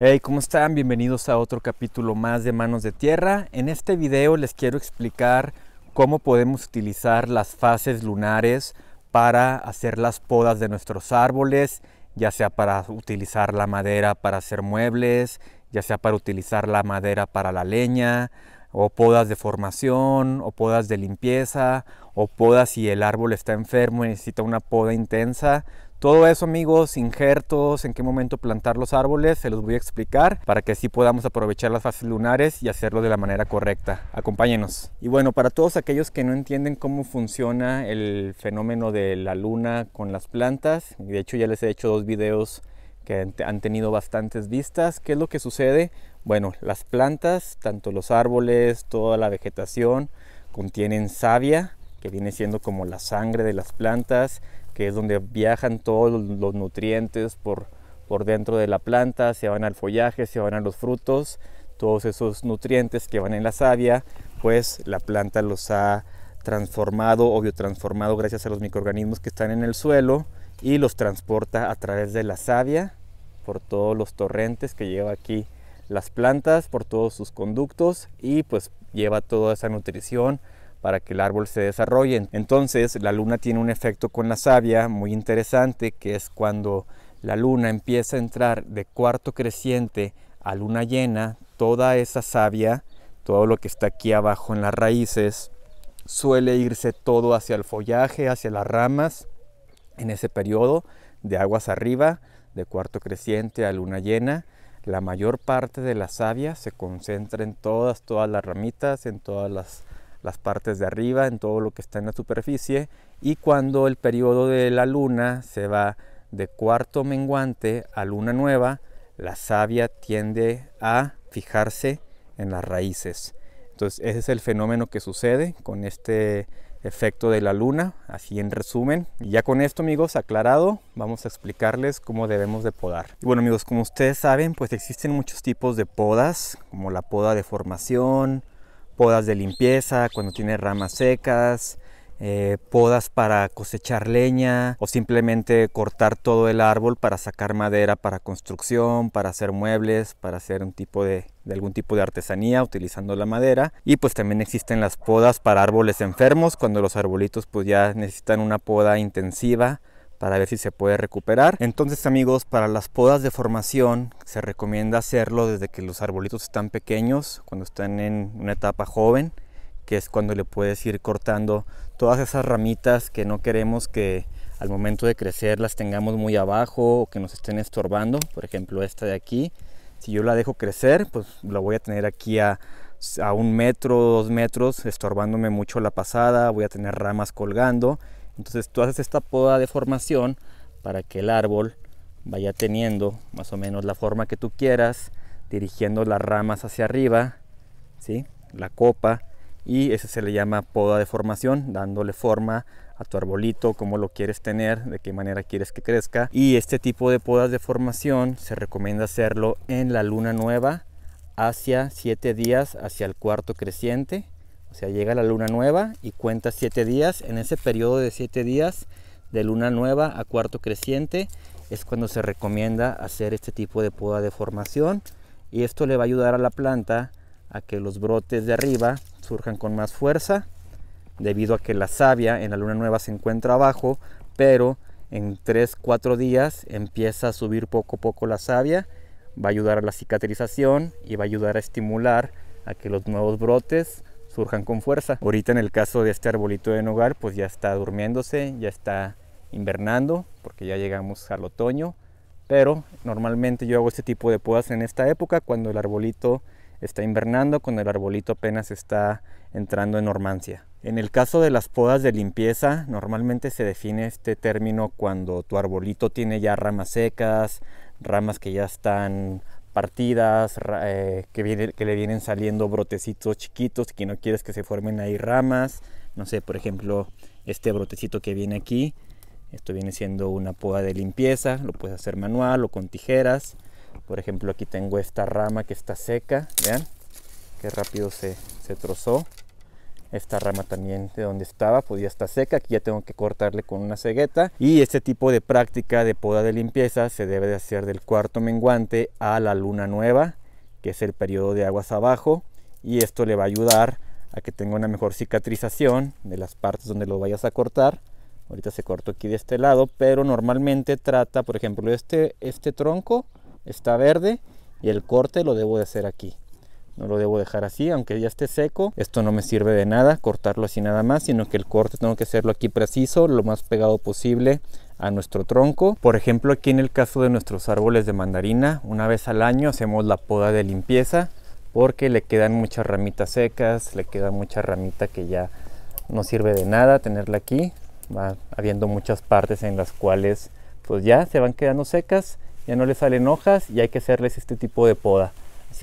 Hey, ¿cómo están? Bienvenidos a otro capítulo más de Manos de Tierra. En este video les quiero explicar cómo podemos utilizar las fases lunares para hacer las podas de nuestros árboles, ya sea para utilizar la madera para hacer muebles, ya sea para utilizar la madera para la leña, o podas de formación, o podas de limpieza, o podas si el árbol está enfermo y necesita una poda intensa. Todo eso amigos, injertos, en qué momento plantar los árboles, se los voy a explicar para que así podamos aprovechar las fases lunares y hacerlo de la manera correcta. Acompáñenos. Y bueno, para todos aquellos que no entienden cómo funciona el fenómeno de la luna con las plantas, de hecho ya les he hecho dos videos que han tenido bastantes vistas. ¿Qué es lo que sucede? Bueno, las plantas, tanto los árboles, toda la vegetación, contienen savia, que viene siendo como la sangre de las plantas que es donde viajan todos los nutrientes por, por dentro de la planta, se van al follaje, se van a los frutos, todos esos nutrientes que van en la savia, pues la planta los ha transformado o biotransformado gracias a los microorganismos que están en el suelo y los transporta a través de la savia por todos los torrentes que lleva aquí las plantas, por todos sus conductos y pues lleva toda esa nutrición para que el árbol se desarrolle. Entonces la luna tiene un efecto con la savia muy interesante que es cuando la luna empieza a entrar de cuarto creciente a luna llena, toda esa savia, todo lo que está aquí abajo en las raíces, suele irse todo hacia el follaje, hacia las ramas, en ese periodo de aguas arriba, de cuarto creciente a luna llena. La mayor parte de la savia se concentra en todas, todas las ramitas, en todas las las partes de arriba, en todo lo que está en la superficie, y cuando el periodo de la luna se va de cuarto menguante a luna nueva, la savia tiende a fijarse en las raíces. Entonces ese es el fenómeno que sucede con este efecto de la luna, así en resumen. Y ya con esto amigos aclarado, vamos a explicarles cómo debemos de podar. Y bueno amigos, como ustedes saben, pues existen muchos tipos de podas, como la poda de formación, podas de limpieza, cuando tiene ramas secas, eh, podas para cosechar leña o simplemente cortar todo el árbol para sacar madera para construcción, para hacer muebles, para hacer un tipo de algún tipo de artesanía utilizando la madera. Y pues también existen las podas para árboles enfermos, cuando los arbolitos pues ya necesitan una poda intensiva para ver si se puede recuperar. Entonces amigos, para las podas de formación se recomienda hacerlo desde que los arbolitos están pequeños, cuando están en una etapa joven, que es cuando le puedes ir cortando todas esas ramitas que no queremos que al momento de crecer las tengamos muy abajo o que nos estén estorbando. Por ejemplo, esta de aquí, si yo la dejo crecer, pues la voy a tener aquí a, a un metro, dos metros, estorbándome mucho la pasada, voy a tener ramas colgando entonces tú haces esta poda de formación para que el árbol vaya teniendo más o menos la forma que tú quieras, dirigiendo las ramas hacia arriba, ¿sí? la copa, y eso se le llama poda de formación, dándole forma a tu arbolito, como lo quieres tener, de qué manera quieres que crezca. Y este tipo de podas de formación se recomienda hacerlo en la luna nueva, hacia 7 días, hacia el cuarto creciente o sea, llega la luna nueva y cuenta siete días. En ese periodo de siete días, de luna nueva a cuarto creciente, es cuando se recomienda hacer este tipo de poda de formación. Y esto le va a ayudar a la planta a que los brotes de arriba surjan con más fuerza, debido a que la savia en la luna nueva se encuentra abajo, pero en 3-4 días empieza a subir poco a poco la savia, va a ayudar a la cicatrización y va a ayudar a estimular a que los nuevos brotes surjan con fuerza. Ahorita en el caso de este arbolito de nogal, pues ya está durmiéndose, ya está invernando, porque ya llegamos al otoño. Pero normalmente yo hago este tipo de podas en esta época, cuando el arbolito está invernando, cuando el arbolito apenas está entrando en normancia. En el caso de las podas de limpieza, normalmente se define este término cuando tu arbolito tiene ya ramas secas, ramas que ya están partidas, eh, que, le vienen saliendo brotecitos chiquitos, que no quieres que se formen ahí ramas. No sé, por ejemplo, este brotecito que viene aquí, esto viene siendo una poda de limpieza, lo puedes hacer manual o con tijeras. Por ejemplo, aquí tengo esta rama que está seca, vean, que rápido se, se trozó. Esta rama también de donde estaba podía pues estar seca, aquí ya tengo que cortarle con una cegueta. Y este tipo de práctica de poda de limpieza se debe de hacer del cuarto menguante a la luna nueva, que es el periodo de aguas abajo. Y esto le va a ayudar a que tenga una mejor cicatrización de las partes donde lo vayas a cortar. Ahorita se cortó aquí de este lado, pero normalmente trata, por ejemplo, este, este tronco está verde y el corte lo debo de hacer aquí no lo debo dejar así, aunque ya esté seco, esto no me sirve de nada, cortarlo así nada más, sino que el corte tengo que hacerlo aquí preciso, lo más pegado posible a nuestro tronco. Por ejemplo, aquí en el caso de nuestros árboles de mandarina, una vez al año hacemos la poda de limpieza porque le quedan muchas ramitas secas, le queda mucha ramita que ya no sirve de nada tenerla aquí, va habiendo muchas partes en las cuales pues ya se van quedando secas, ya no le salen hojas y hay que hacerles este tipo de poda.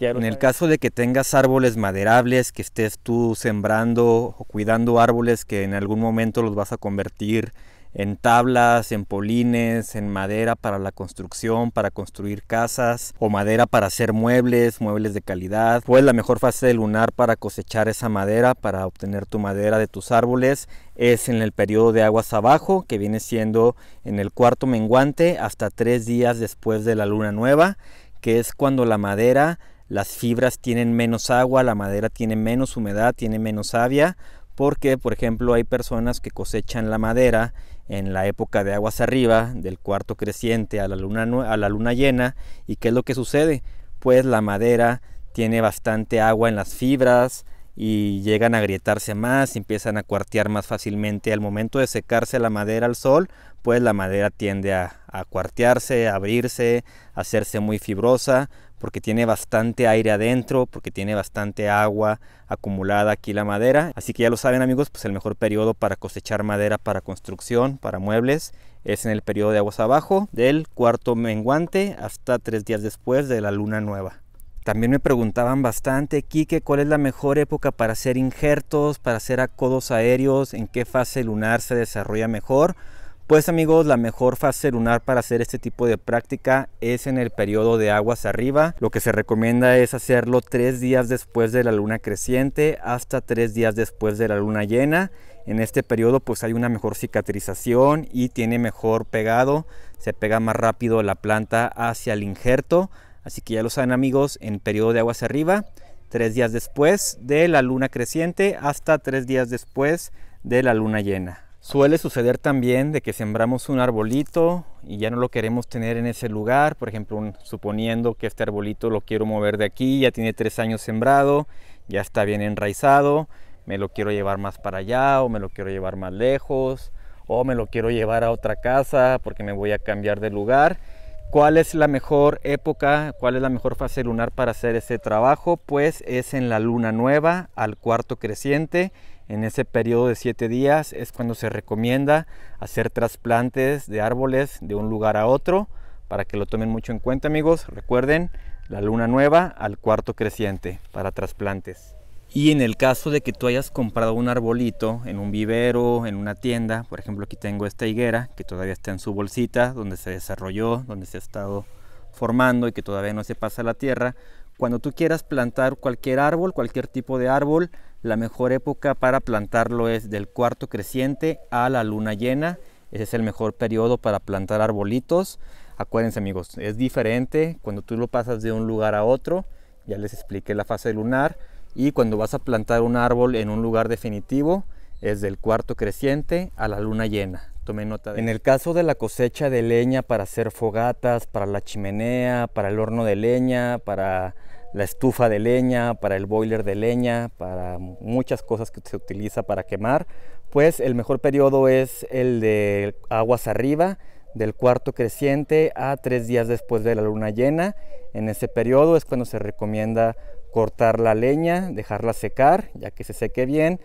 En el caso de que tengas árboles maderables, que estés tú sembrando o cuidando árboles que en algún momento los vas a convertir en tablas, en polines, en madera para la construcción, para construir casas o madera para hacer muebles, muebles de calidad. Pues la mejor fase de lunar para cosechar esa madera, para obtener tu madera de tus árboles, es en el periodo de aguas abajo, que viene siendo en el cuarto menguante hasta tres días después de la luna nueva, que es cuando la madera las fibras tienen menos agua, la madera tiene menos humedad, tiene menos savia, porque por ejemplo hay personas que cosechan la madera en la época de aguas arriba, del cuarto creciente a la luna, a la luna llena, y ¿qué es lo que sucede? Pues la madera tiene bastante agua en las fibras, y llegan a agrietarse más, empiezan a cuartear más fácilmente. Al momento de secarse la madera al sol, pues la madera tiende a, cuartearse, abrirse, hacerse muy fibrosa, porque tiene bastante aire adentro, porque tiene bastante agua acumulada aquí la madera. Así que ya lo saben amigos, pues el mejor periodo para cosechar madera para construcción, para muebles, es en el periodo de aguas abajo, del cuarto menguante hasta tres días después de la luna nueva. También me preguntaban bastante, Quique, ¿cuál es la mejor época para hacer injertos, para hacer acodos aéreos? ¿En qué fase lunar se desarrolla mejor? Pues amigos, la mejor fase lunar para hacer este tipo de práctica es en el periodo de aguas arriba. Lo que se recomienda es hacerlo tres días después de la luna creciente hasta tres días después de la luna llena. En este periodo pues hay una mejor cicatrización y tiene mejor pegado. Se pega más rápido la planta hacia el injerto. Así que ya lo saben amigos, en periodo de aguas arriba, tres días después de la luna creciente hasta tres días después de la luna llena. Suele suceder también de que sembramos un arbolito y ya no lo queremos tener en ese lugar. Por ejemplo, suponiendo que este arbolito lo quiero mover de aquí, ya tiene tres años sembrado, ya está bien enraizado, me lo quiero llevar más para allá o me lo quiero llevar más lejos o me lo quiero llevar a otra casa porque me voy a cambiar de lugar. ¿Cuál es la mejor época? ¿Cuál es la mejor fase lunar para hacer ese trabajo? Pues es en la luna nueva al cuarto creciente en ese periodo de siete días es cuando se recomienda hacer trasplantes de árboles de un lugar a otro para que lo tomen mucho en cuenta amigos. Recuerden la luna nueva al cuarto creciente para trasplantes. Y en el caso de que tú hayas comprado un arbolito en un vivero, en una tienda, por ejemplo aquí tengo esta higuera que todavía está en su bolsita, donde se desarrolló, donde se ha estado formando y que todavía no se pasa la tierra, cuando tú quieras plantar cualquier árbol, cualquier tipo de árbol, la mejor época para plantarlo es del cuarto creciente a la luna llena. Ese es el mejor periodo para plantar arbolitos. Acuérdense amigos, es diferente cuando tú lo pasas de un lugar a otro. Ya les expliqué la fase lunar. Y cuando vas a plantar un árbol en un lugar definitivo, es del cuarto creciente a la luna llena. Tomen nota. en el caso de la cosecha de leña para hacer fogatas, para la chimenea, para el horno de leña, para la estufa de leña, para el boiler de leña, para muchas cosas que se utiliza para quemar, pues el mejor periodo es el de aguas arriba, del cuarto creciente a tres días después de la luna llena. En ese periodo es cuando se recomienda cortar la leña, dejarla secar, ya que se seque bien,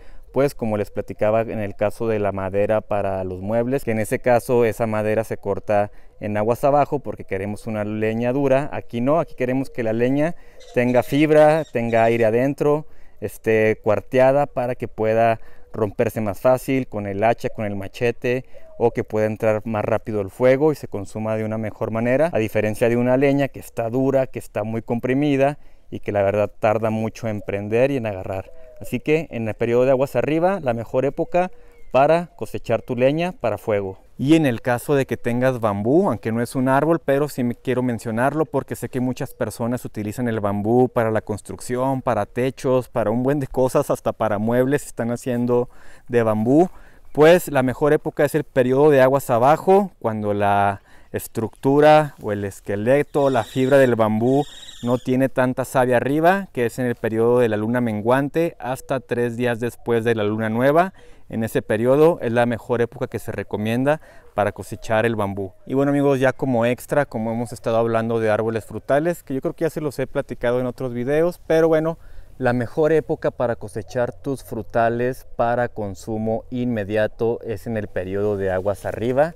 como les platicaba en el caso de la madera para los muebles, que en ese caso esa madera se corta en aguas abajo porque queremos una leña dura. Aquí no, aquí queremos que la leña tenga fibra, tenga aire adentro, esté cuarteada para que pueda romperse más fácil con el hacha, con el machete o que pueda entrar más rápido el fuego y se consuma de una mejor manera, a diferencia de una leña que está dura, que está muy comprimida y que la verdad tarda mucho en prender y en agarrar. Así que en el periodo de aguas arriba, la mejor época para cosechar tu leña para fuego. Y en el caso de que tengas bambú, aunque no es un árbol, pero sí me quiero mencionarlo porque sé que muchas personas utilizan el bambú para la construcción, para techos, para un buen de cosas, hasta para muebles están haciendo de bambú. Pues la mejor época es el periodo de aguas abajo, cuando la estructura o el esqueleto, la fibra del bambú no tiene tanta savia arriba, que es en el periodo de la luna menguante hasta tres días después de la luna nueva. En ese periodo es la mejor época que se recomienda para cosechar el bambú. Y bueno amigos, ya como extra, como hemos estado hablando de árboles frutales, que yo creo que ya se los he platicado en otros videos, pero bueno, la mejor época para cosechar tus frutales para consumo inmediato es en el periodo de aguas arriba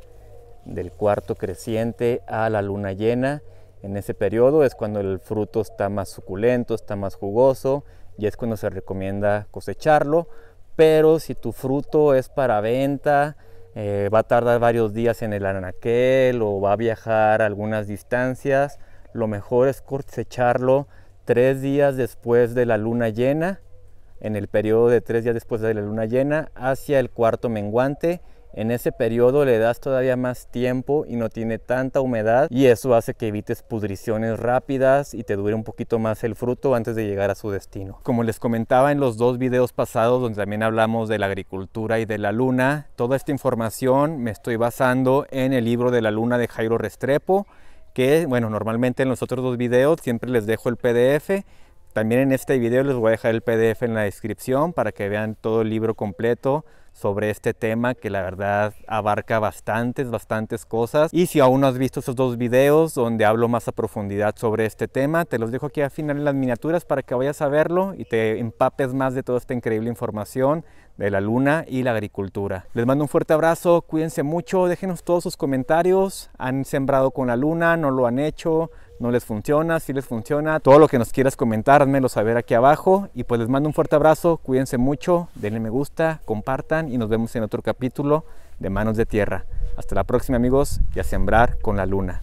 del cuarto creciente a la luna llena. En ese periodo es cuando el fruto está más suculento, está más jugoso y es cuando se recomienda cosecharlo. Pero si tu fruto es para venta, eh, va a tardar varios días en el anaquel o va a viajar algunas distancias, lo mejor es cosecharlo tres días después de la luna llena, en el periodo de tres días después de la luna llena, hacia el cuarto menguante en ese periodo le das todavía más tiempo y no tiene tanta humedad y eso hace que evites pudriciones rápidas y te dure un poquito más el fruto antes de llegar a su destino. Como les comentaba en los dos videos pasados donde también hablamos de la agricultura y de la luna, toda esta información me estoy basando en el libro de la luna de Jairo Restrepo, que bueno, normalmente en los otros dos videos siempre les dejo el PDF, también en este video les voy a dejar el PDF en la descripción para que vean todo el libro completo sobre este tema que la verdad abarca bastantes, bastantes cosas. Y si aún no has visto esos dos videos donde hablo más a profundidad sobre este tema, te los dejo aquí al final en las miniaturas para que vayas a verlo y te empapes más de toda esta increíble información de la luna y la agricultura. Les mando un fuerte abrazo, cuídense mucho, déjenos todos sus comentarios, han sembrado con la luna, no lo han hecho, no les funciona, si les funciona. Todo lo que nos quieras comentar, házmelo saber aquí abajo. Y pues les mando un fuerte abrazo, cuídense mucho, denle me gusta, compartan y nos vemos en otro capítulo de Manos de Tierra. Hasta la próxima amigos y a sembrar con la luna.